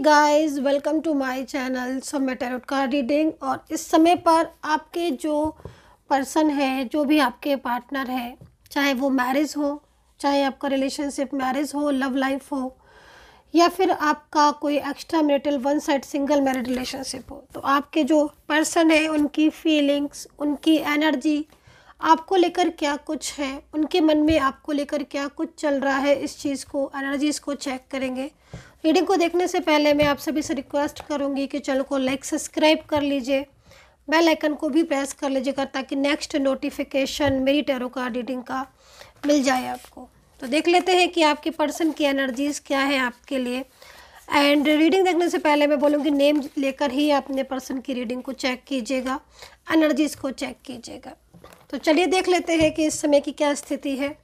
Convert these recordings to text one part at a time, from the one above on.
guys welcome to my channel so मै tarot का reading और इस समय पर आपके जो पर्सन है जो भी आपके पार्टनर है चाहे वो मैरिज हो चाहे आपका रिलेशनशिप मैरिज हो लव लाइफ हो या फिर आपका कोई extra marital one side single married relationship हो तो आपके जो पर्सन है उनकी फीलिंग्स उनकी एनर्जी आपको लेकर क्या कुछ है उनके मन में आपको लेकर क्या कुछ चल रहा है इस चीज़ को एनर्जीज को चेक करेंगे रीडिंग को देखने से पहले मैं आप सभी से रिक्वेस्ट करूँगी कि चैनल को लाइक सब्सक्राइब कर लीजिए बेल आइकन को भी प्रेस कर लीजिएगा ताकि नेक्स्ट नोटिफिकेशन मेरी टैरो का रीडिंग का मिल जाए आपको तो देख लेते हैं कि आपके पर्सन की एनर्जीज क्या है आपके लिए एंड रीडिंग देखने से पहले मैं बोलूँगी नेम लेकर ही अपने पर्सन की रीडिंग को चेक कीजिएगा एनर्जीज को चेक कीजिएगा तो चलिए देख लेते हैं कि इस समय की क्या स्थिति है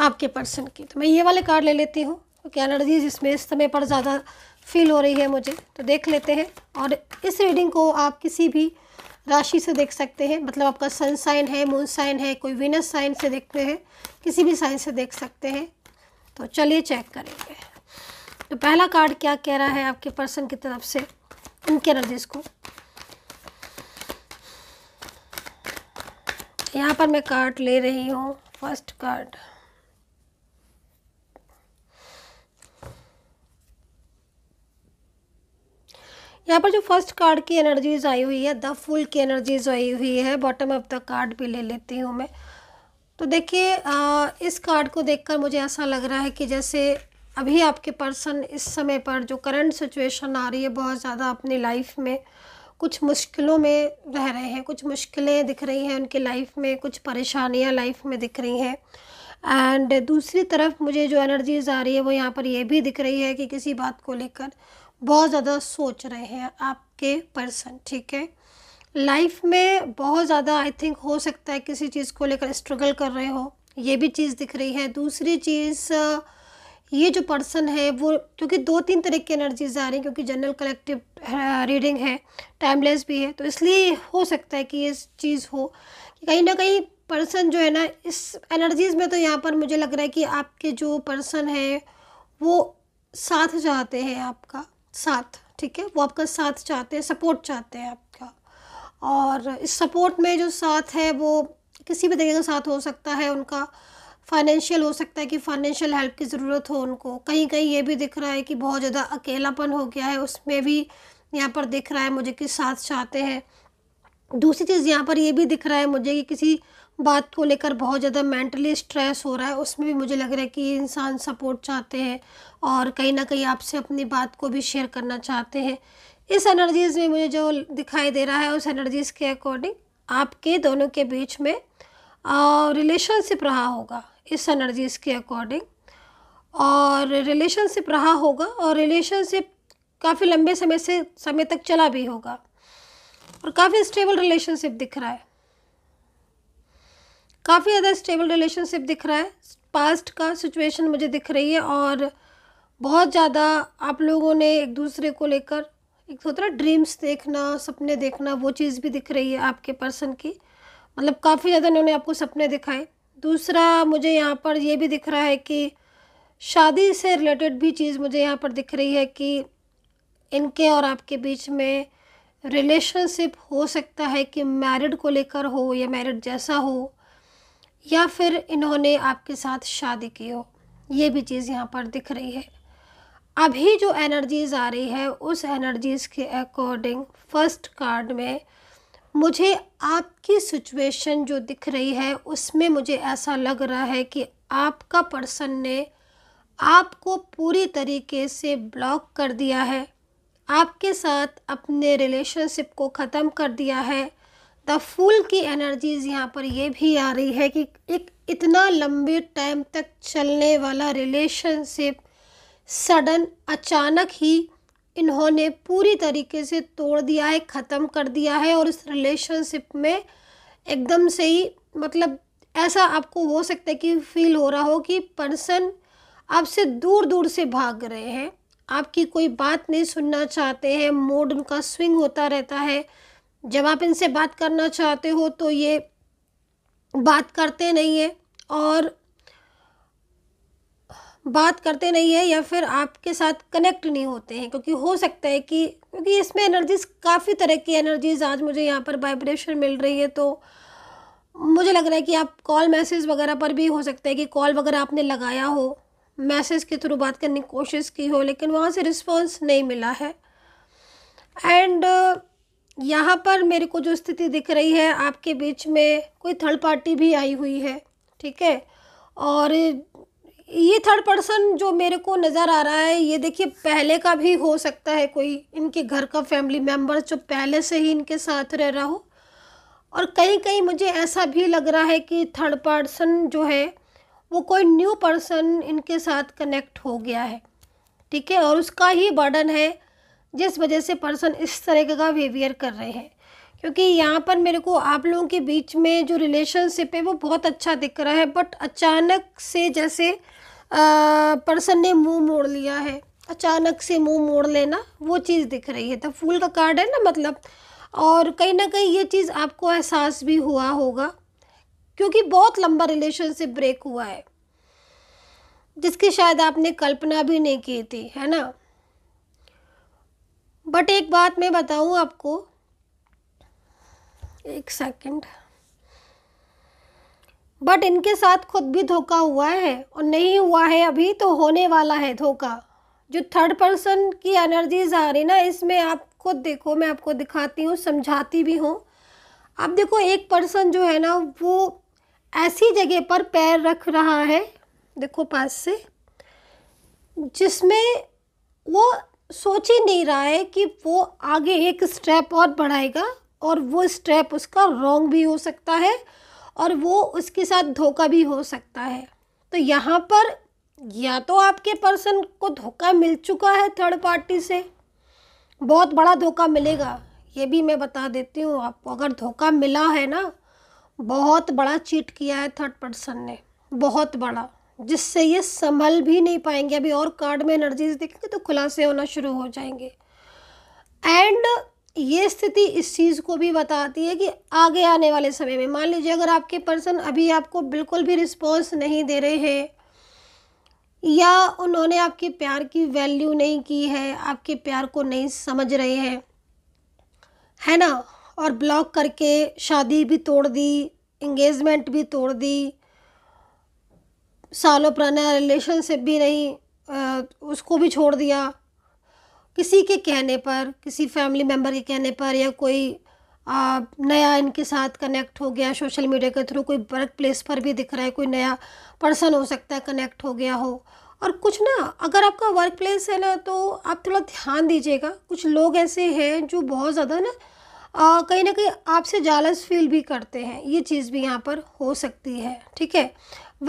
आपके पर्सन की तो मैं ये वाले कार्ड ले लेती हूँ क्योंकि एनर्जीज इसमें इस समय पर ज़्यादा फील हो रही है मुझे तो देख लेते हैं और इस रीडिंग को आप किसी भी राशि से देख सकते हैं मतलब आपका सन साइन है मून साइन है कोई विनस साइन से देखते हैं किसी भी साइन से देख सकते हैं तो चलिए चेक करेंगे तो पहला कार्ड क्या कह रहा है आपके पर्सन की तरफ से उनके एनर्जीज को यहाँ पर मैं कार्ड ले रही हूँ फर्स्ट कार्ड यहाँ पर जो फर्स्ट कार्ड की एनर्जीज आई हुई है द फुल की एनर्जीज आई हुई है बॉटम ऑफ द कार्ड भी ले लेती हूँ मैं तो देखिए इस कार्ड को देखकर मुझे ऐसा लग रहा है कि जैसे अभी आपके पर्सन इस समय पर जो करंट सिचुएशन आ रही है बहुत ज़्यादा अपनी लाइफ में कुछ मुश्किलों में रह रहे हैं कुछ मुश्किलें दिख रही हैं उनकी लाइफ में कुछ परेशानियां लाइफ में दिख रही हैं एंड दूसरी तरफ मुझे जो एनर्जीज आ रही है वो यहाँ पर ये भी दिख रही है कि किसी बात को लेकर बहुत ज़्यादा सोच रहे हैं आपके पर्सन ठीक है लाइफ में बहुत ज़्यादा आई थिंक हो सकता है किसी चीज़ को लेकर स्ट्रगल कर रहे हो ये भी चीज़ दिख रही है दूसरी चीज़ ये जो पर्सन है वो क्योंकि दो तीन तरह की एनर्जीज आ रही क्योंकि जनरल कलेक्टिव रीडिंग है टाइमलेस भी है तो इसलिए हो सकता है कि ये चीज़ हो कि कहीं ना कहीं पर्सन जो है ना इस एनर्जीज में तो यहाँ पर मुझे लग रहा है कि आपके जो पर्सन है वो साथ चाहते हैं आपका साथ ठीक है वो आपका साथ चाहते हैं सपोर्ट चाहते हैं आपका और इस सपोर्ट में जो साथ है वो किसी भी तरीके का साथ हो सकता है उनका फाइनेंशियल हो सकता है कि फाइनेंशियल हेल्प की ज़रूरत हो उनको कहीं कहीं ये भी दिख रहा है कि बहुत ज़्यादा अकेलापन हो गया है उसमें भी यहाँ पर दिख रहा है मुझे कि साथ चाहते हैं दूसरी चीज़ यहाँ पर ये भी दिख रहा है मुझे कि किसी बात को लेकर बहुत ज़्यादा मेंटली स्ट्रेस हो रहा है उसमें भी मुझे लग रहा है कि इंसान सपोर्ट चाहते हैं और कहीं ना कहीं आपसे अपनी बात को भी शेयर करना चाहते हैं इस एनर्जीज़ में मुझे जो दिखाई दे रहा है उस एनर्जीज़ के अकॉर्डिंग आपके दोनों के बीच में रिलेशनशिप रहा होगा इस एनर्जीज़ के अकॉर्डिंग और रिलेशनशिप रहा होगा और रिलेशनशिप काफ़ी लंबे समय से समय तक चला भी होगा और काफ़ी स्टेबल रिलेशनशिप दिख रहा है काफ़ी ज़्यादा स्टेबल रिलेशनशिप दिख रहा है पास्ट का सिचुएशन मुझे दिख रही है और बहुत ज़्यादा आप लोगों ने एक दूसरे को लेकर एक होता ड्रीम्स देखना सपने देखना वो चीज़ भी दिख रही है आपके पर्सन की मतलब काफ़ी ज़्यादा इन्होंने आपको सपने दिखाए दूसरा मुझे यहाँ पर ये भी दिख रहा है कि शादी से रिलेटेड भी चीज़ मुझे यहाँ पर दिख रही है कि इनके और आपके बीच में रिलेशनशिप हो सकता है कि मैरिड को लेकर हो या मैरिड जैसा हो या फिर इन्होंने आपके साथ शादी की हो ये भी चीज़ यहाँ पर दिख रही है अभी जो एनर्जीज़ आ रही है उस एनर्जीज़ के अकॉर्डिंग फर्स्ट कार्ड में मुझे आपकी सिचुएशन जो दिख रही है उसमें मुझे ऐसा लग रहा है कि आपका पर्सन ने आपको पूरी तरीके से ब्लॉक कर दिया है आपके साथ अपने रिलेशनशिप को ख़त्म कर दिया है द फूल की एनर्जीज़ यहाँ पर ये भी आ रही है कि एक इतना लंबे टाइम तक चलने वाला रिलेशनशिप सडन अचानक ही इन्होंने पूरी तरीके से तोड़ दिया है ख़त्म कर दिया है और इस रिलेशनशिप में एकदम से ही मतलब ऐसा आपको हो सकता है कि फील हो रहा हो कि पर्सन आपसे दूर दूर से भाग रहे हैं आपकी कोई बात नहीं सुनना चाहते हैं मूड उनका स्विंग होता रहता है जब आप इनसे बात करना चाहते हो तो ये बात करते नहीं है और बात करते नहीं है या फिर आपके साथ कनेक्ट नहीं होते हैं क्योंकि हो सकता है कि क्योंकि इसमें एनर्जीज काफ़ी तरह की एनर्जीज आज मुझे यहाँ पर वाइब्रेशन मिल रही है तो मुझे लग रहा है कि आप कॉल मैसेज वगैरह पर भी हो सकता है कि कॉल वगैरह आपने लगाया हो मैसेज के थ्रू बात करने की कोशिश की हो लेकिन वहाँ से रिस्पॉन्स नहीं मिला है एंड यहाँ पर मेरे को जो स्थिति दिख रही है आपके बीच में कोई थर्ड पार्टी भी आई हुई है ठीक है और ये थर्ड पर्सन जो मेरे को नज़र आ रहा है ये देखिए पहले का भी हो सकता है कोई इनके घर का फैमिली मेम्बर जो पहले से ही इनके साथ रह रहा हो और कहीं कहीं मुझे ऐसा भी लग रहा है कि थर्ड पर्सन जो है वो कोई न्यू पर्सन इनके साथ कनेक्ट हो गया है ठीक है और उसका ही बर्डन है जिस वजह से पर्सन इस तरह का बिहेवियर कर रहे हैं क्योंकि यहाँ पर मेरे को आप लोगों के बीच में जो रिलेशनशिप है वो बहुत अच्छा दिख रहा है बट अचानक से जैसे पर्सन ने मुंह मोड़ लिया है अचानक से मुंह मोड़ लेना वो चीज़ दिख रही है तो फूल का कार्ड है ना मतलब और कहीं ना कहीं ये चीज़ आपको एहसास भी हुआ होगा क्योंकि बहुत लंबा रिलेशनशिप ब्रेक हुआ है जिसकी शायद आपने कल्पना भी नहीं की थी है ना बट एक बात मैं बताऊँ आपको एक सेकंड बट इनके साथ खुद भी धोखा हुआ है और नहीं हुआ है अभी तो होने वाला है धोखा जो थर्ड पर्सन की एनर्जीज आ रही ना इसमें आप खुद देखो मैं आपको दिखाती हूँ समझाती भी हूँ आप देखो एक पर्सन जो है ना वो ऐसी जगह पर पैर रख रहा है देखो पास से जिसमें वो सोच ही नहीं रहा है कि वो आगे एक स्टेप और बढ़ाएगा और वो स्टेप उसका रॉन्ग भी हो सकता है और वो उसके साथ धोखा भी हो सकता है तो यहाँ पर या तो आपके पर्सन को धोखा मिल चुका है थर्ड पार्टी से बहुत बड़ा धोखा मिलेगा ये भी मैं बता देती हूँ आपको अगर धोखा मिला है ना बहुत बड़ा चीट किया है थर्ड पर्सन ने बहुत बड़ा जिससे ये संभल भी नहीं पाएंगे अभी और कार्ड में एनर्जीज देखेंगे तो खुलासे होना शुरू हो जाएंगे एंड ये स्थिति इस चीज़ को भी बताती है कि आगे आने वाले समय में मान लीजिए अगर आपके पर्सन अभी आपको बिल्कुल भी रिस्पॉन्स नहीं दे रहे हैं या उन्होंने आपके प्यार की वैल्यू नहीं की है आपके प्यार को नहीं समझ रहे हैं है ना और ब्लॉक करके शादी भी तोड़ दी इंगेजमेंट भी तोड़ दी सालों पुराना रिलेशनशिप भी नहीं उसको भी छोड़ दिया किसी के कहने पर किसी फैमिली मेम्बर के कहने पर या कोई आ, नया इनके साथ कनेक्ट हो गया सोशल मीडिया के थ्रू कोई वर्क प्लेस पर भी दिख रहा है कोई नया पर्सन हो सकता है कनेक्ट हो गया हो और कुछ ना अगर आपका वर्क प्लेस है ना तो आप थोड़ा ध्यान दीजिएगा कुछ लोग ऐसे हैं जो बहुत ज़्यादा ना आ, कहीं ना कहीं आपसे जालस फील भी करते हैं ये चीज़ भी यहाँ पर हो सकती है ठीक है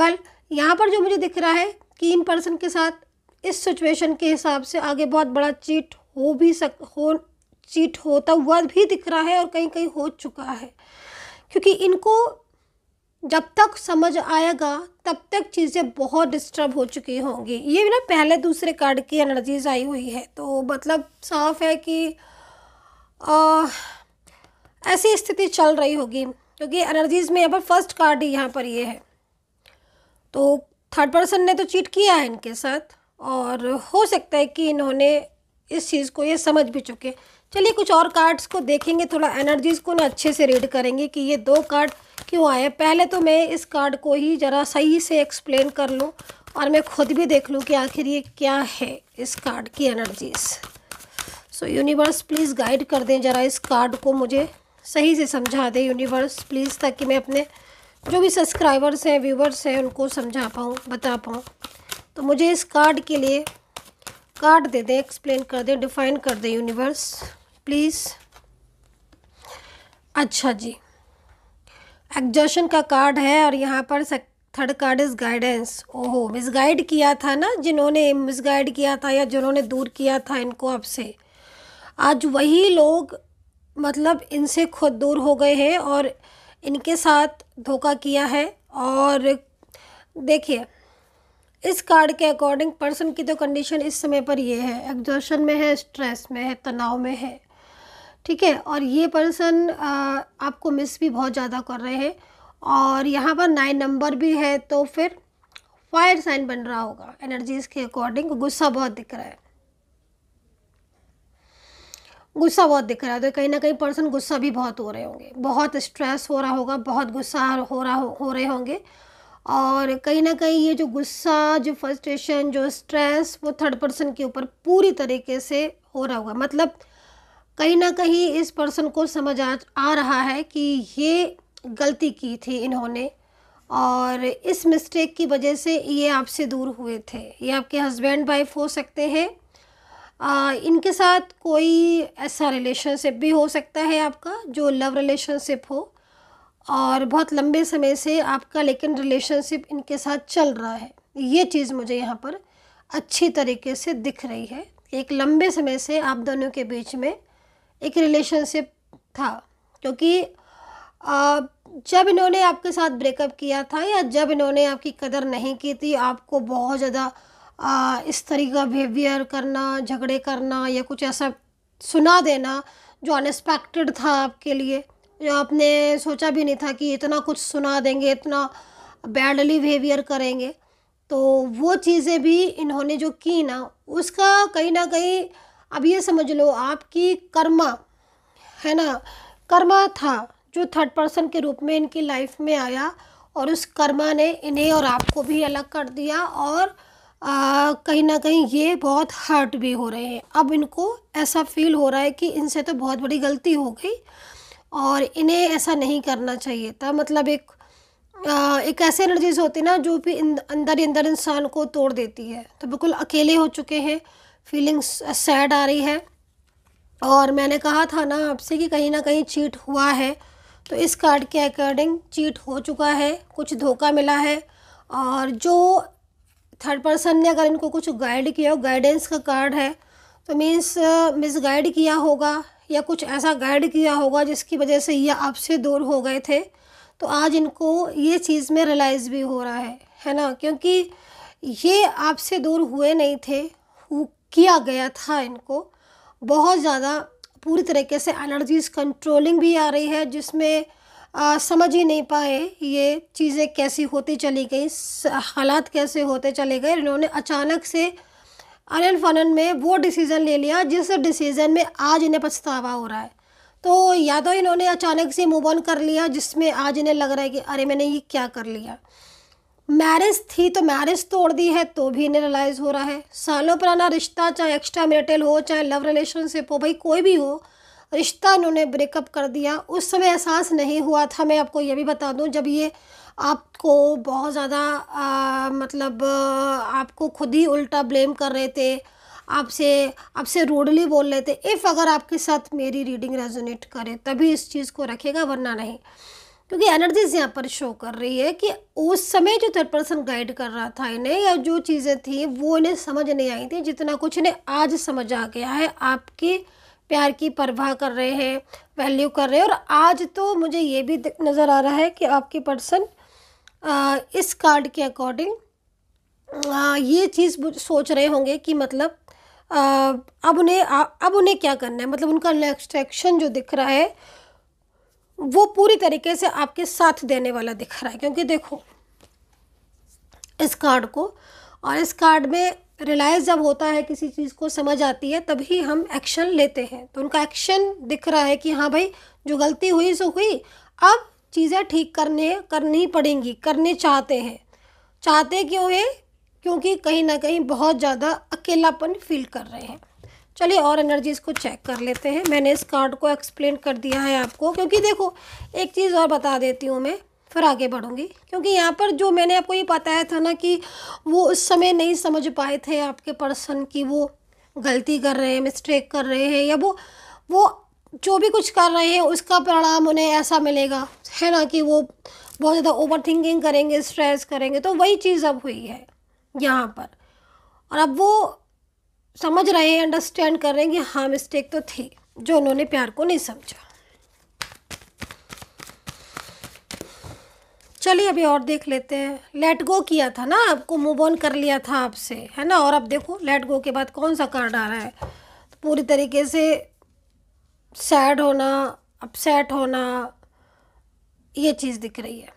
वेल यहाँ पर जो मुझे दिख रहा है कि इन पर्सन के साथ इस सिचुएशन के हिसाब से आगे बहुत बड़ा चीट हो भी सक हो चीट होता हुआ भी दिख रहा है और कहीं कहीं हो चुका है क्योंकि इनको जब तक समझ आएगा तब तक चीज़ें बहुत डिस्टर्ब हो चुकी होंगी ये भी ना पहले दूसरे कार्ड की एनर्जीज आई हुई है तो मतलब साफ है कि आ, ऐसी स्थिति चल रही होगी क्योंकि एनर्जीज में यहाँ पर फर्स्ट कार्ड ही यहाँ पर ये है तो थर्ड पर्सन ने तो चीट किया है इनके साथ और हो सकता है कि इन्होंने इस चीज़ को ये समझ भी चुके चलिए कुछ और कार्ड्स को देखेंगे थोड़ा एनर्जीज़ को ना अच्छे से रीड करेंगे कि ये दो कार्ड क्यों आए पहले तो मैं इस कार्ड को ही ज़रा सही से एक्सप्लेन कर लूँ और मैं खुद भी देख लूँ कि आखिर ये क्या है इस कार्ड की energies so universe please guide कर दें ज़रा इस कार्ड को मुझे सही से समझा दें यूनिवर्स प्लीज़ ताकि मैं अपने जो भी सब्सक्राइबर्स हैं व्यूवर्स हैं उनको समझा पाऊँ बता पाऊँ तो मुझे इस कार्ड के लिए कार्ड दे दें एक्सप्लेन कर दें डिफाइन कर दें यूनिवर्स प्लीज़ अच्छा जी एग्जॉशन का कार्ड है और यहाँ पर थर्ड कार्ड इज़ गाइडेंस ओहो मिसगाइड किया था ना जिन्होंने मिसगाइड किया था या जिन्होंने दूर किया था इनको आपसे आज वही लोग मतलब इनसे खुद दूर हो गए हैं और इनके साथ धोखा किया है और देखिए इस कार्ड के अकॉर्डिंग पर्सन की तो कंडीशन इस समय पर ये है एग्जॉशन में है स्ट्रेस में है तनाव में है ठीक है और ये पर्सन आपको मिस भी बहुत ज़्यादा कर रहे हैं और यहाँ पर नाइन नंबर भी है तो फिर फायर साइन बन रहा होगा एनर्जीज के अकॉर्डिंग गुस्सा बहुत दिख रहा है गुस्सा बहुत दिख रहा है तो कहीं ना कहीं पर्सन गुस्सा भी बहुत हो रहे होंगे बहुत स्ट्रेस हो रहा होगा बहुत गुस्सा हो रहा हो, हो रहे होंगे और कहीं ना कहीं ये जो गुस्सा जो फर्स्ट्रेशन जो स्ट्रेस वो थर्ड पर्सन के ऊपर पूरी तरीके से हो रहा हुआ मतलब कहीं ना कहीं इस पर्सन को समझ आ, आ रहा है कि ये गलती की थी इन्होंने और इस मिस्टेक की वजह से ये आपसे दूर हुए थे ये आपके हस्बैंड वाइफ हो सकते हैं इनके साथ कोई ऐसा रिलेशनशिप भी हो सकता है आपका जो लव रिलेशनशिप हो और बहुत लंबे समय से आपका लेकिन रिलेशनशिप इनके साथ चल रहा है ये चीज़ मुझे यहाँ पर अच्छी तरीके से दिख रही है एक लंबे समय से आप दोनों के बीच में एक रिलेशनशिप था क्योंकि जब इन्होंने आपके साथ ब्रेकअप किया था या जब इन्होंने आपकी कदर नहीं की थी आपको बहुत ज़्यादा इस तरीके का बिहेवियर करना झगड़े करना या कुछ ऐसा सुना देना जो अनएक्सपेक्टेड था आपके लिए जो आपने सोचा भी नहीं था कि इतना कुछ सुना देंगे इतना बैडली बिहेवियर करेंगे तो वो चीज़ें भी इन्होंने जो की ना उसका कहीं ना कहीं अब ये समझ लो आपकी कर्मा है ना कर्मा था जो थर्ड पर्सन के रूप में इनकी लाइफ में आया और उस कर्मा ने इन्हें और आपको भी अलग कर दिया और कहीं ना कहीं ये बहुत हर्ट भी हो रहे हैं अब इनको ऐसा फील हो रहा है कि इनसे तो बहुत बड़ी गलती हो गई और इन्हें ऐसा नहीं करना चाहिए था मतलब एक आ, एक ऐसे एनर्जीज होती ना जो भी अंदर ही अंदर इंसान को तोड़ देती है तो बिल्कुल अकेले हो चुके हैं फीलिंग्स सैड आ रही है और मैंने कहा था ना आपसे कि कहीं ना कहीं चीट हुआ है तो इस कार्ड के अकॉर्डिंग चीट हो चुका है कुछ धोखा मिला है और जो थर्ड पर्सन ने अगर इनको कुछ गाइड किया हो गाइडेंस का कार्ड है तो मीन्स मिस गाइड किया होगा या कुछ ऐसा गाइड किया होगा जिसकी वजह से ये आपसे दूर हो गए थे तो आज इनको ये चीज़ में रियलाइज़ भी हो रहा है है ना क्योंकि ये आपसे दूर हुए नहीं थे किया गया था इनको बहुत ज़्यादा पूरी तरीके से एलर्जीज़ कंट्रोलिंग भी आ रही है जिसमें आ, समझ ही नहीं पाए ये चीज़ें कैसी होती चली गई हालात कैसे होते चले गए इन्होंने अचानक से अनिल फनन में वो डिसीज़न ले लिया जिस डिसीज़न में आज इन्हें पछतावा हो रहा है तो या तो इन्होंने अचानक से मूव ऑन कर लिया जिसमें आज इन्हें लग रहा है कि अरे मैंने ये क्या कर लिया मैरिज थी तो मैरिज तोड़ दी है तो भी इन्हें रिलाइज हो रहा है सालों पुराना रिश्ता चाहे एक्स्ट्रा मेरिटल हो चाहे लव रिलेशनशिप हो भाई कोई भी हो रिश्ता इन्होंने ब्रेकअप कर दिया उस समय एहसास नहीं हुआ था मैं आपको ये भी बता दूँ जब ये आपको बहुत ज़्यादा मतलब आपको खुद ही उल्टा ब्लेम कर रहे थे आपसे आपसे रूडली बोल रहे थे इफ़ अगर आपके साथ मेरी रीडिंग रेजोनेट करे तभी इस चीज़ को रखेगा वरना नहीं क्योंकि एनर्जीज यहाँ पर शो कर रही है कि उस समय जो थर्ड पर्सन गाइड कर रहा था इन्हें या जो चीज़ें थी वो इन्हें समझ नहीं आई थी जितना कुछ इन्हें आज समझ आ गया है आपके प्यार की परवाह कर रहे हैं वैल्यू कर रहे हैं और आज तो मुझे ये भी नज़र आ रहा है कि आपके पर्सन इस कार्ड के अकॉर्डिंग ये चीज़ सोच रहे होंगे कि मतलब अब उन्हें अब उन्हें क्या करना है मतलब उनका नेक्स्ट एक्शन जो दिख रहा है वो पूरी तरीके से आपके साथ देने वाला दिख रहा है क्योंकि देखो इस कार्ड को और इस कार्ड में रिलायंस जब होता है किसी चीज़ को समझ आती है तभी हम एक्शन लेते हैं तो उनका एक्शन दिख रहा है कि हाँ भाई जो गलती हुई सो हुई अब चीज़ें ठीक करने करनी पड़ेंगी करने चाहते हैं चाहते क्यों है क्योंकि कहीं ना कहीं बहुत ज़्यादा अकेलापन फील कर रहे हैं चलिए और एनर्जीज़ को चेक कर लेते हैं मैंने इस कार्ड को एक्सप्लेन कर दिया है आपको क्योंकि देखो एक चीज़ और बता देती हूँ मैं फिर आगे बढ़ूँगी क्योंकि यहाँ पर जो मैंने आपको ये बताया था ना कि वो उस समय नहीं समझ पाए थे आपके पर्सन की वो गलती कर रहे हैं मिस्टेक कर रहे हैं या वो वो जो भी कुछ कर रहे हैं उसका परिणाम उन्हें ऐसा मिलेगा है ना कि वो बहुत ज़्यादा ओवर थिंकिंग करेंगे स्ट्रेस करेंगे तो वही चीज़ अब हुई है यहाँ पर और अब वो समझ रहे हैं अंडरस्टैंड कर रहे हैं कि हाँ मिस्टेक तो थी जो उन्होंने प्यार को नहीं समझा चलिए अभी और देख लेते हैं लेट गो किया था ना आपको मूव ऑन कर लिया था आपसे है ना और अब देखो लेट गो के बाद कौन सा कार्ड आ रहा है तो पूरी तरीके से सैड होना अपसेट होना ये चीज़ दिख रही है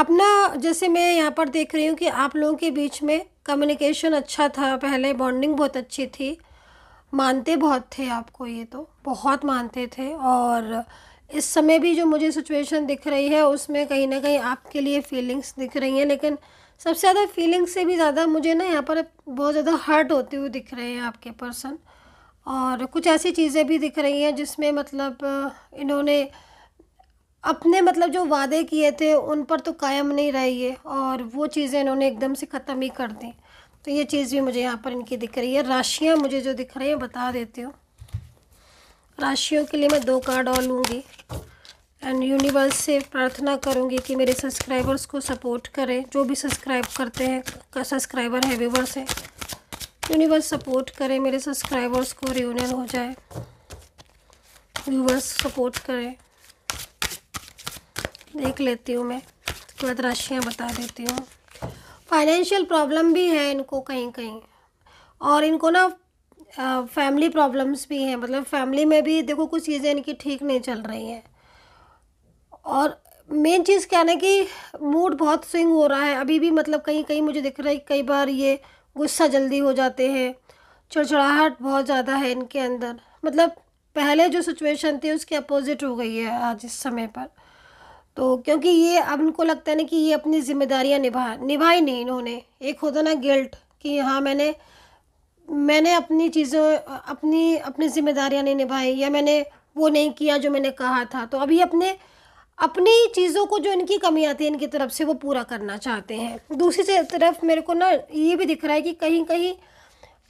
आप ना जैसे मैं यहाँ पर देख रही हूँ कि आप लोगों के बीच में कम्युनिकेशन अच्छा था पहले बॉन्डिंग बहुत अच्छी थी मानते बहुत थे आपको ये तो बहुत मानते थे और इस समय भी जो मुझे सिचुएशन दिख रही है उसमें कहीं ना कहीं आपके लिए फीलिंग्स दिख रही हैं लेकिन सबसे ज़्यादा फीलिंग्स से भी ज़्यादा मुझे ना यहाँ पर बहुत ज़्यादा हर्ट होते हुए दिख रहे हैं आपके पर्सन और कुछ ऐसी चीज़ें भी दिख रही हैं जिसमें मतलब इन्होंने अपने मतलब जो वादे किए थे उन पर तो कायम नहीं रही है और वो चीज़ें इन्होंने एकदम से ख़त्म ही कर दी तो ये चीज़ भी मुझे यहाँ पर इनकी दिख रही है राशियाँ मुझे जो दिख रही हैं बता देती हूँ राशियों के लिए मैं दो कार्ड और लूँगी एंड यूनिवर्स से प्रार्थना करूँगी कि मेरे सब्सक्राइबर्स को सपोर्ट करें जो भी सब्सक्राइब करते हैं सब्सक्राइबर है व्यूवर्स हैं यूनिवर्स सपोर्ट करे मेरे सब्सक्राइबर्स को रियूनियन हो जाए यूनिवर्स सपोर्ट करें देख लेती हूँ मैं उसके बाद राशियाँ बता देती हूँ फाइनेंशियल प्रॉब्लम भी है इनको कहीं कहीं और इनको ना फैमिली प्रॉब्लम्स भी हैं मतलब फैमिली में भी देखो कुछ चीज़ें इनकी ठीक नहीं चल रही हैं और मेन चीज़ क्या ना कि मूड बहुत स्विंग हो रहा है अभी भी मतलब कहीं कहीं मुझे दिख रहा है कई बार ये गुस्सा जल्दी हो जाते हैं चिड़चिड़ाहट बहुत ज़्यादा है इनके अंदर मतलब पहले जो सिचुएशन थी उसके अपोज़िट हो गई है आज इस समय पर तो क्योंकि ये अब उनको लगता है ना कि ये अपनी जिम्मेदारियाँ निभा निभाई नहीं इन्होंने एक होता ना गिल्ट कि हाँ मैंने मैंने अपनी चीज़ों अपनी अपनी ज़िम्मेदारियाँ नहीं निभाई या मैंने वो नहीं किया जो मैंने कहा था तो अभी अपने अपनी चीज़ों को जो इनकी कमी आती है इनकी तरफ से वो पूरा करना चाहते हैं दूसरी तरफ मेरे को ना ये भी दिख रहा है कि कहीं कहीं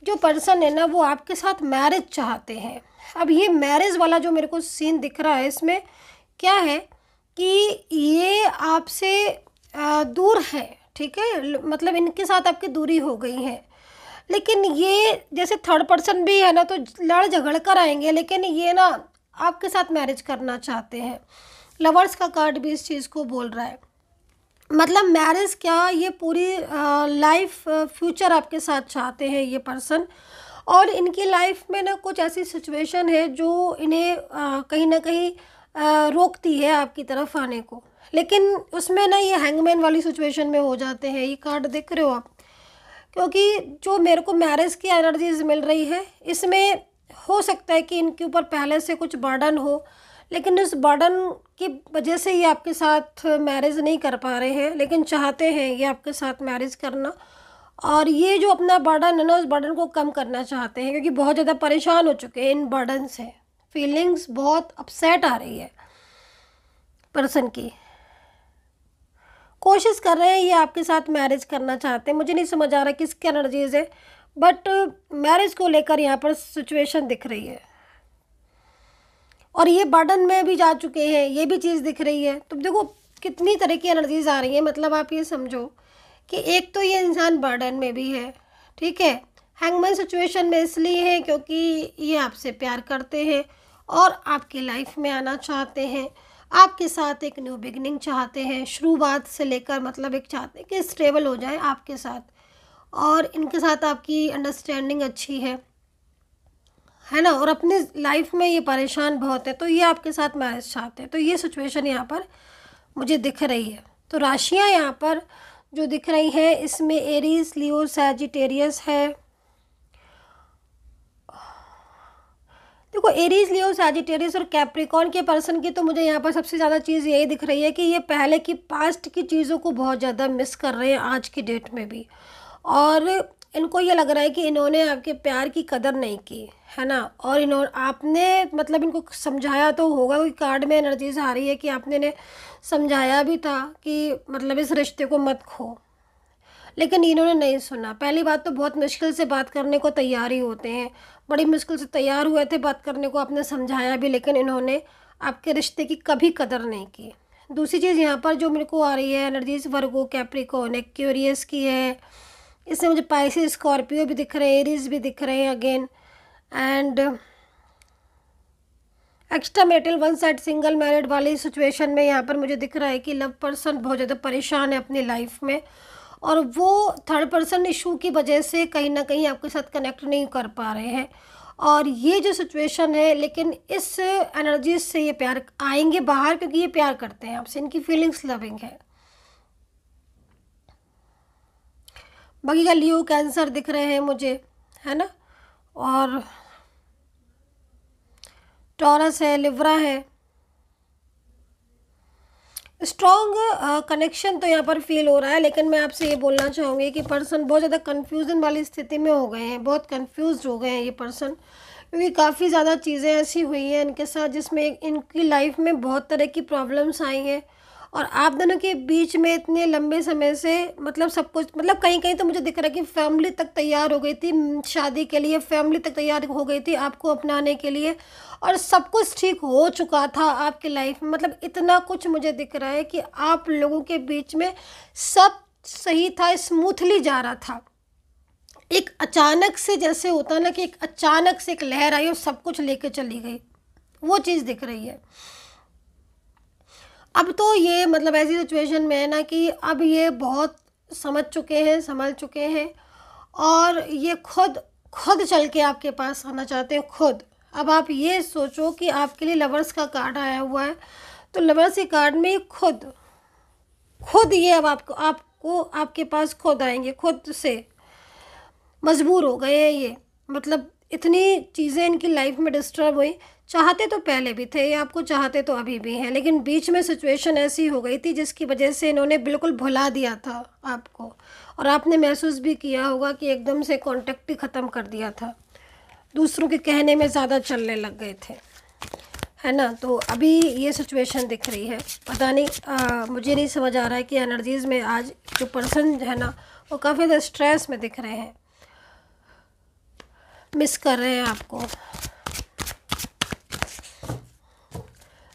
जो पर्सन है ना वो आपके साथ मैरिज चाहते हैं अब ये मैरिज वाला जो मेरे को सीन दिख रहा है इसमें क्या है कि ये आपसे दूर है ठीक है मतलब इनके साथ आपकी दूरी हो गई है लेकिन ये जैसे थर्ड पर्सन भी है ना तो लड़ झगड़ कर आएंगे लेकिन ये ना आपके साथ मैरिज करना चाहते हैं लवर्स का कार्ड भी इस चीज़ को बोल रहा है मतलब मैरिज क्या ये पूरी लाइफ फ्यूचर आपके साथ चाहते हैं ये पर्सन और इनकी लाइफ में ना कुछ ऐसी सिचुएशन है जो इन्हें कहीं ना कहीं रोकती है आपकी तरफ आने को लेकिन उसमें ना ये हैंगमैन वाली सिचुएशन में हो जाते हैं ये कार्ड देख रहे हो आप क्योंकि जो मेरे को मैरिज की एनर्जीज मिल रही है इसमें हो सकता है कि इनके ऊपर पहले से कुछ बर्डन हो लेकिन इस बर्डन की वजह से ये आपके साथ मैरिज नहीं कर पा रहे हैं लेकिन चाहते हैं ये आपके साथ मैरिज करना और ये जो अपना बर्डन है ना उस बर्डन को कम करना चाहते हैं क्योंकि बहुत ज़्यादा परेशान हो चुके हैं इन बर्डन से फीलिंग्स बहुत अपसेट आ रही है पर्सन की कोशिश कर रहे हैं ये आपके साथ मैरिज करना चाहते हैं मुझे नहीं समझ आ रहा किसकी एनर्जीज़ है बट मैरिज को लेकर यहाँ पर सिचुएशन दिख रही है और ये बर्डन में भी जा चुके हैं ये भी चीज़ दिख रही है तो देखो कितनी तरह की एनर्जीज आ रही है मतलब आप ये समझो कि एक तो ये इंसान बर्डन में भी है ठीक है हैंगमैन सिचुएशन में इसलिए है क्योंकि ये आपसे प्यार करते हैं और आपकी लाइफ में आना चाहते हैं आपके साथ एक न्यू बिगनिंग चाहते हैं शुरुआत से लेकर मतलब एक चाहते हैं कि स्टेबल हो जाए आपके साथ और इनके साथ आपकी अंडरस्टैंडिंग अच्छी है है ना और अपनी लाइफ में ये परेशान बहुत है तो ये आपके साथ मैरिज चाहते हैं तो ये सिचुएशन यहाँ पर मुझे दिख रही है तो राशियाँ यहाँ पर जो दिख रही हैं इसमें एरीज लियो सैजिटेरियस है देखो एरीज लियो सैजिटेरियस और कैप्रिकॉन के पर्सन की तो मुझे यहाँ पर सबसे ज़्यादा चीज़ यही दिख रही है कि ये पहले की पास्ट की चीज़ों को बहुत ज़्यादा मिस कर रहे हैं आज की डेट में भी और इनको ये लग रहा है कि इन्होंने आपके प्यार की कदर नहीं की है ना और इन्होंने आपने मतलब इनको समझाया तो होगा कि कार्ड में एनर्जीज आ रही है कि आपने इन्हें समझाया भी था कि मतलब इस रिश्ते को मत खो लेकिन इन्होंने नहीं सुना पहली बात तो बहुत मुश्किल से बात करने को तैयार ही होते हैं बड़ी मुश्किल से तैयार हुए थे बात करने को आपने समझाया भी लेकिन इन्होंने आपके रिश्ते की कभी कदर नहीं की दूसरी चीज़ यहाँ पर जो मेरे को आ रही है एनर्जीज वर्गो कैप्रिकोन एक्यूरियस की है इसमें मुझे पाइसी स्कॉर्पियो भी दिख रहे हैं एरीज भी दिख रहे हैं again and extra marital one side single married वाली सिचुएशन में यहाँ पर मुझे दिख रहा है कि लव पर्सन बहुत ज़्यादा परेशान है अपनी लाइफ में और वो थर्ड पर्सन इशू की वजह से कहीं ना कहीं आपके साथ कनेक्ट नहीं कर पा रहे हैं और ये जो सिचुएशन है लेकिन इस एनर्जी से ये प्यार आएंगे बाहर क्योंकि ये प्यार करते हैं आपसे इनकी फीलिंग्स लविंग है बाकी का लियो कैंसर दिख रहे हैं मुझे है ना और टॉरस है लिवरा है स्ट्रॉन्ग कनेक्शन तो यहाँ पर फील हो रहा है लेकिन मैं आपसे ये बोलना चाहूँगी कि पर्सन बहुत ज़्यादा कन्फ्यूज़न वाली स्थिति में हो गए हैं बहुत कन्फ्यूज हो गए हैं ये पर्सन क्योंकि काफ़ी ज़्यादा चीज़ें ऐसी हुई हैं इनके साथ जिसमें इनकी लाइफ में बहुत तरह की प्रॉब्लम्स आई हैं और आप दोनों के बीच में इतने लंबे समय से मतलब सब कुछ मतलब कहीं कहीं तो मुझे दिख रहा है कि फैमिली तक तैयार हो गई थी शादी के लिए फैमिली तक तैयार हो गई थी आपको अपनाने के लिए और सब कुछ ठीक हो चुका था आपके लाइफ में मतलब इतना कुछ मुझे दिख रहा है कि आप लोगों के बीच में सब सही था स्मूथली जा रहा था एक अचानक से जैसे होता ना कि एक अचानक से एक लहर आई और सब कुछ लेके चली गई वो चीज़ दिख रही है अब तो ये मतलब ऐसी सिचुएशन में है ना कि अब ये बहुत समझ चुके हैं संभल चुके हैं और ये खुद खुद चल के आपके पास आना चाहते हैं खुद अब आप ये सोचो कि आपके लिए लवर्स का कार्ड आया हुआ है तो लवर्स के कार्ड में खुद खुद ये अब आपको आपको आपके पास खुद आएंगे खुद से मजबूर हो गए हैं ये मतलब इतनी चीज़ें इनकी लाइफ में डिस्टर्ब हुई चाहते तो पहले भी थे आपको चाहते तो अभी भी हैं लेकिन बीच में सिचुएशन ऐसी हो गई थी जिसकी वजह से इन्होंने बिल्कुल भुला दिया था आपको और आपने महसूस भी किया होगा कि एकदम से कॉन्टेक्ट ही ख़त्म कर दिया था दूसरों के कहने में ज़्यादा चलने लग गए थे है ना तो अभी ये सिचुएशन दिख रही है पता नहीं आ, मुझे नहीं समझ आ रहा है कि एनर्जीज़ में आज जो पर्सन है ना वो काफ़ी ज़्यादा स्ट्रेस में दिख रहे हैं मिस कर रहे हैं आपको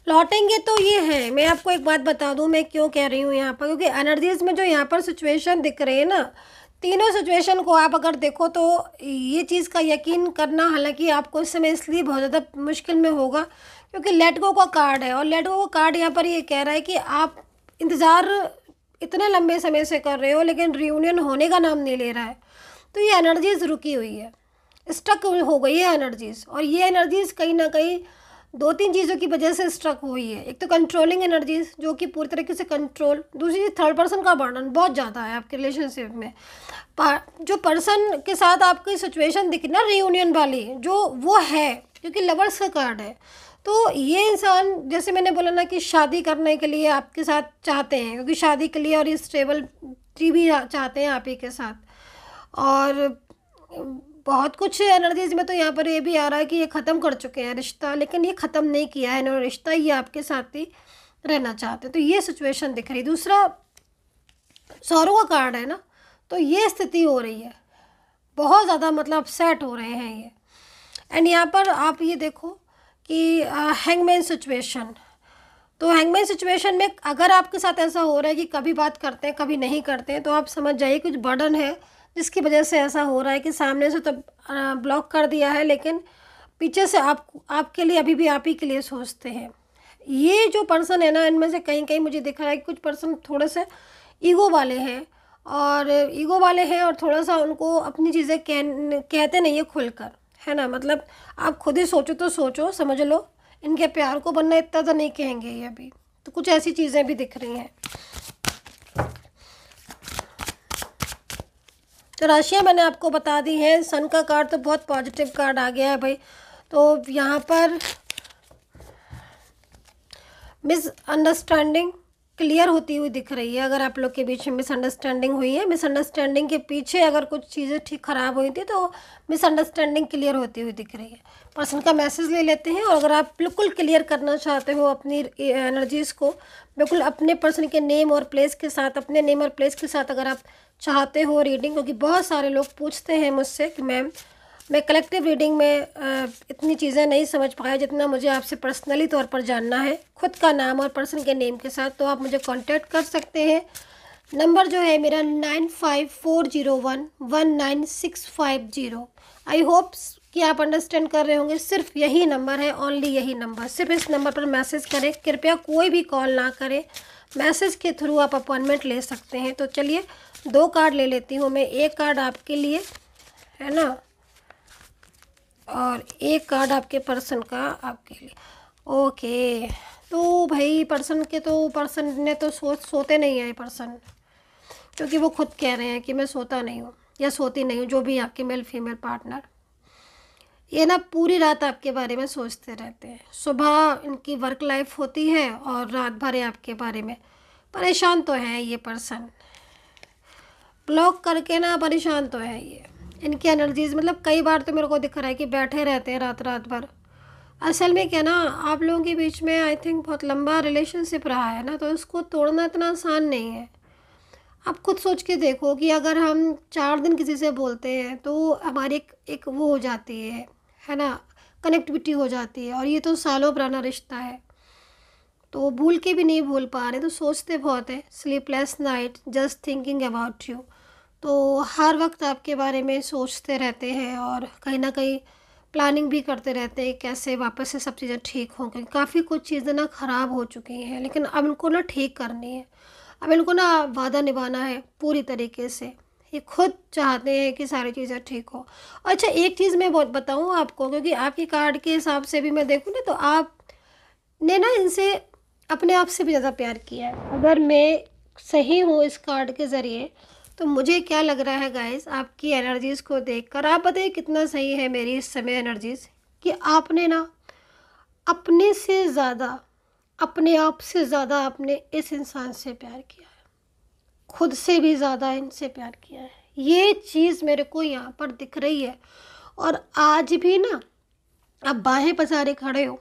लौटेंगे तो ये है मैं आपको एक बात बता दूँ मैं क्यों कह रही हूँ यहाँ पर क्योंकि एनर्जीज में जो यहाँ पर सिचुएशन दिख रहे हैं ना तीनों सिचुएशन को आप अगर देखो तो ये चीज़ का यकीन करना हालांकि आपको इस समय इसलिए बहुत ज़्यादा मुश्किल में होगा क्योंकि लेटगो का कार्ड है और लेटगो का कार्ड यहाँ पर ये कह रहा है कि आप इंतज़ार इतने लंबे समय से कर रहे हो लेकिन रियूनियन होने का नाम नहीं ले रहा है तो ये एनर्जीज रुकी हुई है स्टक हो गई है एनर्जीज और ये एनर्जीज कहीं ना कहीं दो तीन चीज़ों की वजह से स्ट्रक हुई है एक तो कंट्रोलिंग एनर्जीज जो कि पूरी तरीके से कंट्रोल दूसरी चीज़ थर्ड पर्सन का वर्णन बहुत ज़्यादा है आपके रिलेशनशिप में जो पर्सन के साथ आपकी सिचुएशन दिखी ना रीयूनियन वाली जो वो है क्योंकि लवर्स का कार्ड है तो ये इंसान जैसे मैंने बोला ना कि शादी करने के लिए आपके साथ चाहते हैं क्योंकि शादी के लिए और स्टेबल भी चाहते हैं आप ही के साथ और बहुत कुछ एनर्जीज में तो यहाँ पर ये भी आ रहा है कि ये ख़त्म कर चुके हैं रिश्ता लेकिन ये ख़त्म नहीं किया है इन्होंने रिश्ता ये आपके साथ ही रहना चाहते हैं तो ये सिचुएशन दिख रही दूसरा सौरों का कार्ड है ना तो ये स्थिति हो रही है बहुत ज़्यादा मतलब अपसेट हो रहे हैं ये एंड यहाँ पर आप ये देखो कि हैंगमैन सिचुएशन तो हैंगमैन सिचुएशन में अगर आपके साथ ऐसा हो रहा है कि कभी बात करते हैं कभी नहीं करते हैं तो आप समझ जाइए कुछ बर्डन है जिसकी वजह से ऐसा हो रहा है कि सामने से तो ब्लॉक कर दिया है लेकिन पीछे से आप आपके लिए अभी भी आप ही के लिए सोचते हैं ये जो पर्सन है ना इनमें से कहीं कहीं मुझे दिख रहा है कि कुछ पर्सन थोड़े से ईगो वाले हैं और ईगो वाले हैं और थोड़ा सा उनको अपनी चीज़ें कह कहते नहीं है खुलकर है ना मतलब आप खुद ही सोचो तो सोचो समझ लो इनके प्यार को बनना इतना तो नहीं कहेंगे ये अभी तो कुछ ऐसी चीज़ें भी दिख रही हैं तो राशियाँ मैंने आपको बता दी हैं सन का कार्ड तो बहुत पॉजिटिव कार्ड आ गया है भाई तो यहाँ पर मिसअंडरस्टैंडिंग क्लियर होती हुई दिख रही है अगर आप लोग के बीच में मिसअंडरस्टैंडिंग हुई है मिसअंडरस्टैंडिंग के पीछे अगर कुछ चीज़ें ठीक खराब हुई थी तो मिसअंडरस्टैंडिंग क्लियर होती हुई दिख रही है पर्सन का मैसेज ले लेते हैं और अगर आप बिल्कुल क्लियर करना चाहते हो अपनी एनर्जीज़ को बिल्कुल अपने पर्सन के नेम और प्लेस के साथ अपने नेम और प्लेस के साथ अगर आप चाहते हो रीडिंग क्योंकि बहुत सारे लोग पूछते हैं मुझसे कि मैम मैं कलेक्टिव रीडिंग में इतनी चीज़ें नहीं समझ पाया जितना मुझे आपसे पर्सनली तौर पर जानना है खुद का नाम और पर्सन के नेम के साथ तो आप मुझे कांटेक्ट कर सकते हैं नंबर जो है मेरा nine five four zero one one nine six five zero I hope कि आप अंडरस्टैंड कर रहे होंगे सिर्फ यही नंबर है ओनली यही नंबर सिर्फ इस नंबर पर मैसेज करें कृपया कोई भी कॉल ना करें मैसेज के थ्रू आप अपॉइंटमेंट ले सकते हैं तो चलिए दो कार्ड ले लेती हूँ मैं एक कार्ड आपके लिए है ना और एक कार्ड आपके पर्सन का आपके लिए ओके तो भाई पर्सन के तो पर्सन ने तो सो सोते नहीं आए पर्सन क्योंकि वो खुद कह रहे हैं कि मैं सोता नहीं हूँ या सोती नहीं हूँ जो भी आपके मेल फीमेल पार्टनर ये ना पूरी रात आपके बारे में सोचते रहते हैं सुबह इनकी वर्क लाइफ होती है और रात भर आपके बारे में परेशान तो हैं ये पर्सन ब्लॉक करके ना परेशान तो है ये इनकी एनर्जीज़ मतलब कई बार तो मेरे को दिख रहा है कि बैठे रहते हैं रात रात भर असल में क्या ना आप लोगों के बीच में आई थिंक बहुत लंबा रिलेशनशिप रहा है ना तो उसको तोड़ना इतना आसान नहीं है आप खुद सोच के देखो कि अगर हम चार दिन किसी से बोलते हैं तो हमारी एक, एक वो हो जाती है है ना कनेक्टिविटी हो जाती है और ये तो सालों पुराना रिश्ता है तो भूल के भी नहीं भूल पा रहे तो सोचते बहुत है sleepless night just thinking about you तो हर वक्त आपके बारे में सोचते रहते हैं और कहीं ना कहीं प्लानिंग भी करते रहते हैं कैसे वापस से सब चीज़ें ठीक हों क्योंकि काफ़ी कुछ चीज़ें ना ख़राब हो चुकी हैं लेकिन अब इनको ना ठीक करनी है अब इनको ना वादा निभाना है पूरी तरीके से ये खुद चाहते हैं कि सारी चीज़ें ठीक हो अच्छा एक चीज़ मैं बहुत बताऊँ आपको क्योंकि आपके कार्ड के हिसाब से भी मैं देखूँ ना तो आप ने ना इनसे अपने आप से भी ज़्यादा प्यार किया है अगर मैं सही हूँ इस कार्ड के ज़रिए तो मुझे क्या लग रहा है गाइस आपकी एनर्जीज़ को देखकर आप बताइए कितना सही है मेरी इस समय एनर्जीज़ कि आपने ना अपने से ज़्यादा अपने आप से ज़्यादा आपने इस इंसान से प्यार किया है खुद से भी ज़्यादा इनसे प्यार किया है ये चीज़ मेरे को यहाँ पर दिख रही है और आज भी ना आप बाहें पसारे खड़े हो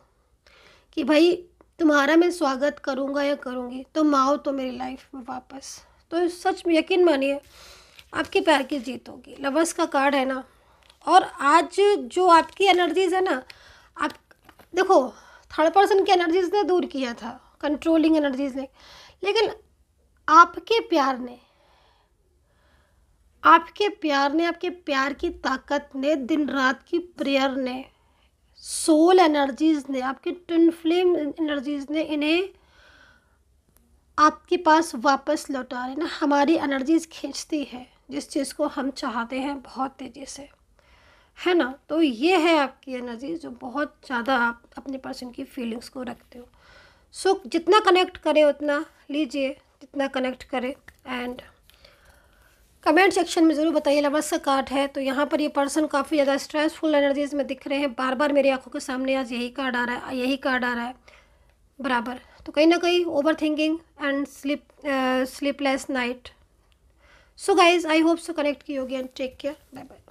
कि भाई तुम्हारा मैं स्वागत करूँगा या करूँगी तो माओ तो मेरी लाइफ में वापस तो सच में यकीन मानिए आपके प्यार की जीत होगी लवर्स का कार्ड है ना और आज जो आपकी एनर्जीज है ना आप देखो थर्ड पर्सन की एनर्जीज ने दूर किया था कंट्रोलिंग एनर्जीज ने लेकिन आपके प्यार ने आपके प्यार ने आपके प्यार की ताकत ने दिन रात की प्रेयर ने सोल एनर्जीज ने आपकी ट्विन फ्लेम एनर्जीज ने इन्हें आपके पास वापस लौटा रहे ना हमारी एनर्जीज खींचती है जिस चीज़ को हम चाहते हैं बहुत तेज़ी से है ना तो ये है आपकी एनर्जी जो बहुत ज़्यादा आप अपने पर्सन की फीलिंग्स को रखते हो सो so, जितना कनेक्ट करें उतना लीजिए जितना कनेक्ट करें एंड कमेंट सेक्शन में ज़रूर बताइए लवर्स का कार्ड है तो यहाँ पर ये पर्सन काफ़ी ज़्यादा स्ट्रेसफुल एनर्जीज में दिख रहे हैं बार बार मेरी आंखों के सामने आज यही कार्ड आ रहा है यही कार्ड आ रहा है बराबर तो कहीं ना कहीं over thinking and slip sleepless night so guys I hope so connect की होगी and take care bye bye